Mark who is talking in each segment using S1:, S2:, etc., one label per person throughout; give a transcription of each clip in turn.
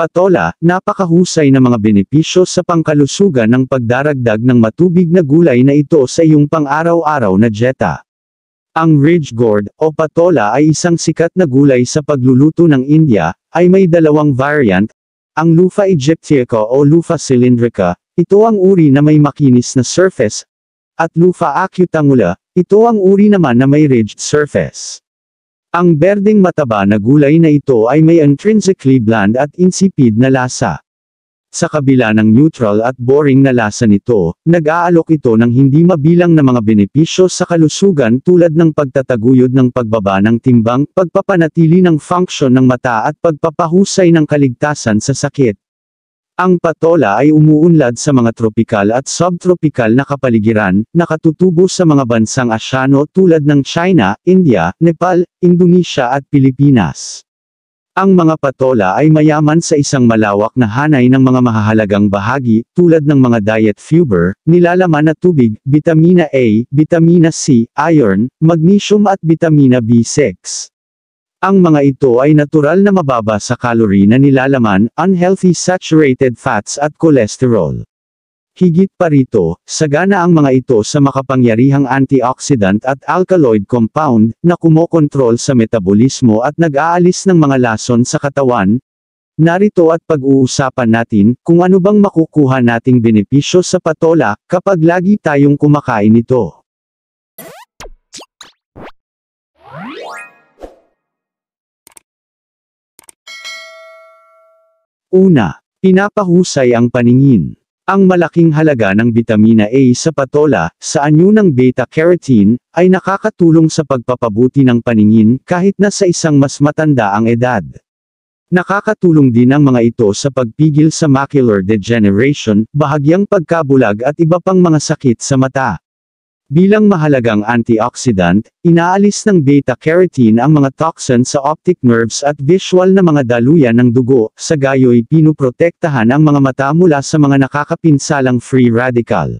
S1: patola, napakahusay na mga benepisyo sa pangkalusugan ng pagdaragdag ng matubig na gulay na ito sa iyong pang-araw-araw na dieta. Ang ridge gourd o patola ay isang sikat na gulay sa pagluluto ng India, ay may dalawang variant, ang Lufa egyptiaca o Lufa cylindrica, ito ang uri na may makinis na surface, at Lufa acutangula, ito ang uri naman na may ridged surface. Ang berdeng mataba na gulay na ito ay may intrinsically bland at insipid na lasa. Sa kabila ng neutral at boring na lasa nito, nag-aalok ito ng hindi mabilang na mga benepisyo sa kalusugan tulad ng pagtataguyod ng pagbaba ng timbang, pagpapanatili ng function ng mata at pagpapahusay ng kaligtasan sa sakit. Ang patola ay umuunlad sa mga tropikal at subtropikal na kapaligiran, nakatutubo sa mga bansang asyano tulad ng China, India, Nepal, Indonesia at Pilipinas. Ang mga patola ay mayaman sa isang malawak na hanay ng mga mahahalagang bahagi, tulad ng mga diet fiber, nilalaman na tubig, vitamina A, vitamina C, iron, magnesium at vitamina B6. Ang mga ito ay natural na mababa sa calorie na nilalaman, unhealthy saturated fats at cholesterol. Higit pa rito, sagana ang mga ito sa makapangyarihang antioxidant at alkaloid compound na kumokontrol sa metabolismo at nag-aalis ng mga lason sa katawan. Narito at pag-uusapan natin kung ano bang makukuha nating benepisyo sa patola kapag lagi tayong kumakain ito. Una, pinapahusay ang paningin. Ang malaking halaga ng vitamina A sa patola, sa anyo ng beta-carotene, ay nakakatulong sa pagpapabuti ng paningin kahit na sa isang mas matanda ang edad. Nakakatulong din ang mga ito sa pagpigil sa macular degeneration, bahagyang pagkabulag at iba pang mga sakit sa mata. Bilang mahalagang antioxidant, inaalis ng beta-carotene ang mga toxin sa optic nerves at visual na mga daluyan ng dugo, sa gayoy pinoprotektahan ang mga mata mula sa mga nakakapinsalang free radical.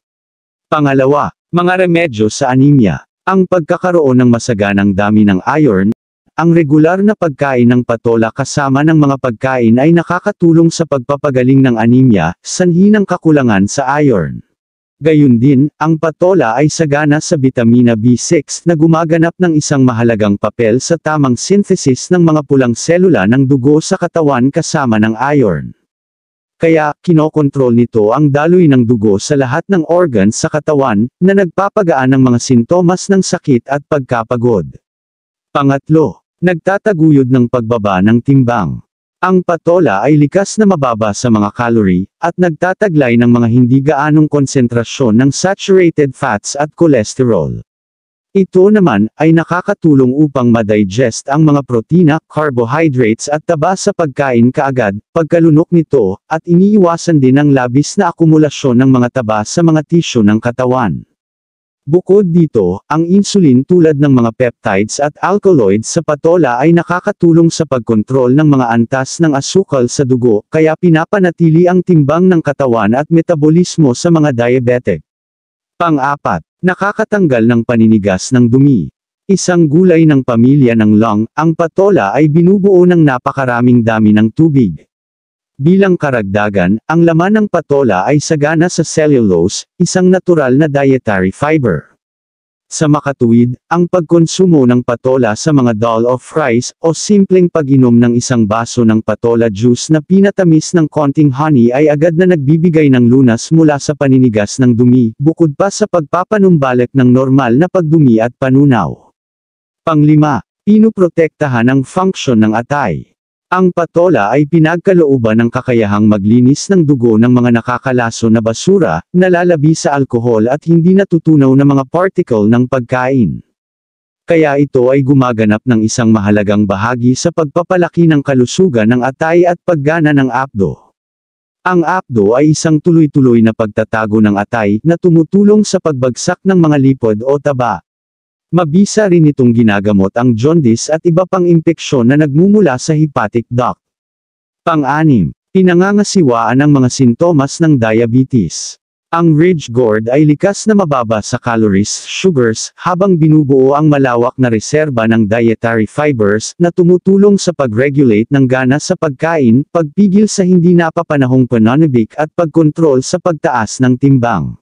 S1: Pangalawa, mga remedyo sa anemia. Ang pagkakaroon ng masaganang dami ng iron, ang regular na pagkain ng patola kasama ng mga pagkain ay nakakatulong sa pagpapagaling ng anemia, sanhi ng kakulangan sa iron. Gayun din, ang patola ay sagana sa bitamina B6 na gumaganap ng isang mahalagang papel sa tamang synthesis ng mga pulang selula ng dugo sa katawan kasama ng iron. Kaya, kinokontrol nito ang daloy ng dugo sa lahat ng organs sa katawan, na nagpapagaan ng mga sintomas ng sakit at pagkapagod. Pangatlo, nagtataguyod ng pagbaba ng timbang. Ang patola ay likas na mababa sa mga calorie, at nagtataglay ng mga hindi gaanong konsentrasyon ng saturated fats at cholesterol. Ito naman, ay nakakatulong upang madigest ang mga protina, carbohydrates at taba sa pagkain kaagad, pagkalunok nito, at iniiwasan din ang labis na akumulasyon ng mga taba sa mga tisyo ng katawan. Bukod dito, ang insulin tulad ng mga peptides at alkaloids sa patola ay nakakatulong sa pagkontrol ng mga antas ng asukal sa dugo, kaya pinapanatili ang timbang ng katawan at metabolismo sa mga diabetic. Pang-apat, nakakatanggal ng paninigas ng dumi. Isang gulay ng pamilya ng lung, ang patola ay binubuo ng napakaraming dami ng tubig. Bilang karagdagan, ang laman ng patola ay sagana sa cellulose, isang natural na dietary fiber. Sa makatuwid, ang pagkonsumo ng patola sa mga doll of rice o simpleng pag-inom ng isang baso ng patola juice na pinatamis ng konting honey ay agad na nagbibigay ng lunas mula sa paninigas ng dumi, bukod pa sa pagpapanumbalik ng normal na pagdumi at panunaw. Panglima, Pinoprotektahan ang function ng atay. Ang patola ay pinagkalooban ng kakayahang maglinis ng dugo ng mga nakakalaso na basura, nalalabi sa alkohol at hindi natutunaw na mga particle ng pagkain. Kaya ito ay gumaganap ng isang mahalagang bahagi sa pagpapalaki ng kalusugan ng atay at paggana ng apdo. Ang apdo ay isang tuloy-tuloy na pagtatago ng atay na tumutulong sa pagbagsak ng mga lipod o taba, Mabisa rin itong ginagamot ang jaundice at iba pang impeksyon na nagmumula sa hepatic duct. Pang-anim, pinangangasiwaan ang mga sintomas ng diabetes. Ang ridge gourd ay likas na mababa sa calories, sugars, habang binubuo ang malawak na reserba ng dietary fibers na tumutulong sa pag-regulate ng gana sa pagkain, pagpigil sa hindi napapanahong panonibik at pagkontrol sa pagtaas ng timbang.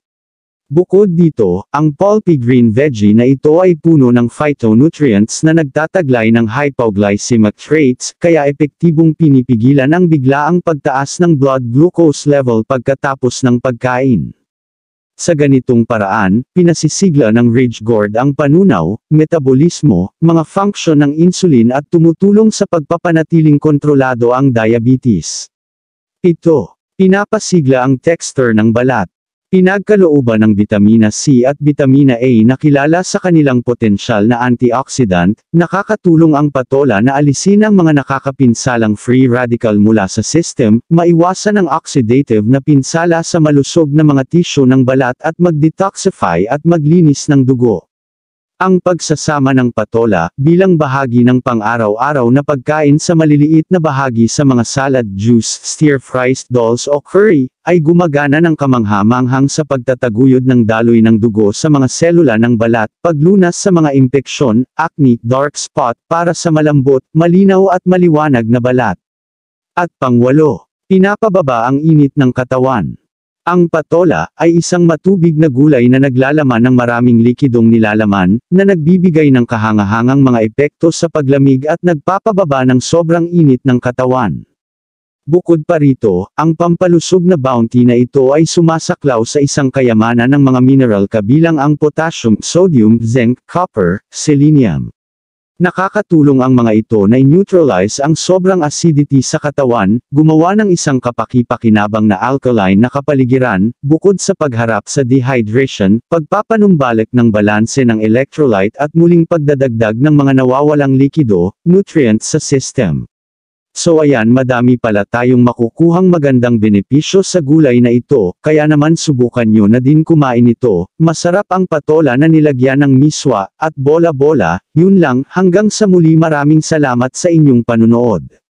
S1: Bukod dito, ang pulpy green veggie na ito ay puno ng phytonutrients na nagtataglay ng hypoglycemic traits, kaya epektibong pinipigilan ang biglaang pagtaas ng blood glucose level pagkatapos ng pagkain. Sa ganitong paraan, pinasisigla ng Ridge Gourd ang panunaw, metabolismo, mga function ng insulin at tumutulong sa pagpapanatiling kontrolado ang diabetes. Ito, Pinapasigla ang texture ng balat. Pinagkalooban ng vitamina C at vitamina A na kilala sa kanilang potensyal na antioxidant, nakakatulong ang patola na alisin ang mga nakakapinsalang free radical mula sa system, maiwasan ang oxidative na pinsala sa malusog na mga tissue ng balat at mag-detoxify at maglinis ng dugo. Ang pagsasama ng patola, bilang bahagi ng pang-araw-araw na pagkain sa maliliit na bahagi sa mga salad juice, stir fried dolls o curry, ay gumagana ng kamanghamanghang sa pagtataguyod ng daloy ng dugo sa mga selula ng balat, paglunas sa mga impeksyon, acne, dark spot, para sa malambot, malinaw at maliwanag na balat. At pangwalo, pinapababa ang init ng katawan. Ang patola ay isang matubig na gulay na naglalaman ng maraming likidong nilalaman, na nagbibigay ng kahangahangang mga epekto sa paglamig at nagpapababa ng sobrang init ng katawan. Bukod pa rito, ang pampalusog na bounty na ito ay sumasaklaw sa isang kayamanan ng mga mineral kabilang ang potassium, sodium, zinc, copper, selenium, Nakakatulong ang mga ito na neutralize ang sobrang acidity sa katawan, gumawa ng isang kapaki-pakinabang na alkaline na kapaligiran, bukod sa pagharap sa dehydration, pagpapanumbalik ng balanse ng electrolyte at muling pagdadagdag ng mga nawawalang likido, nutrients sa system. So ayan madami pala tayong makukuhang magandang benepisyo sa gulay na ito, kaya naman subukan nyo na din kumain ito, masarap ang patola na nilagyan ng miswa, at bola-bola, yun lang, hanggang sa muli maraming salamat sa inyong panunood.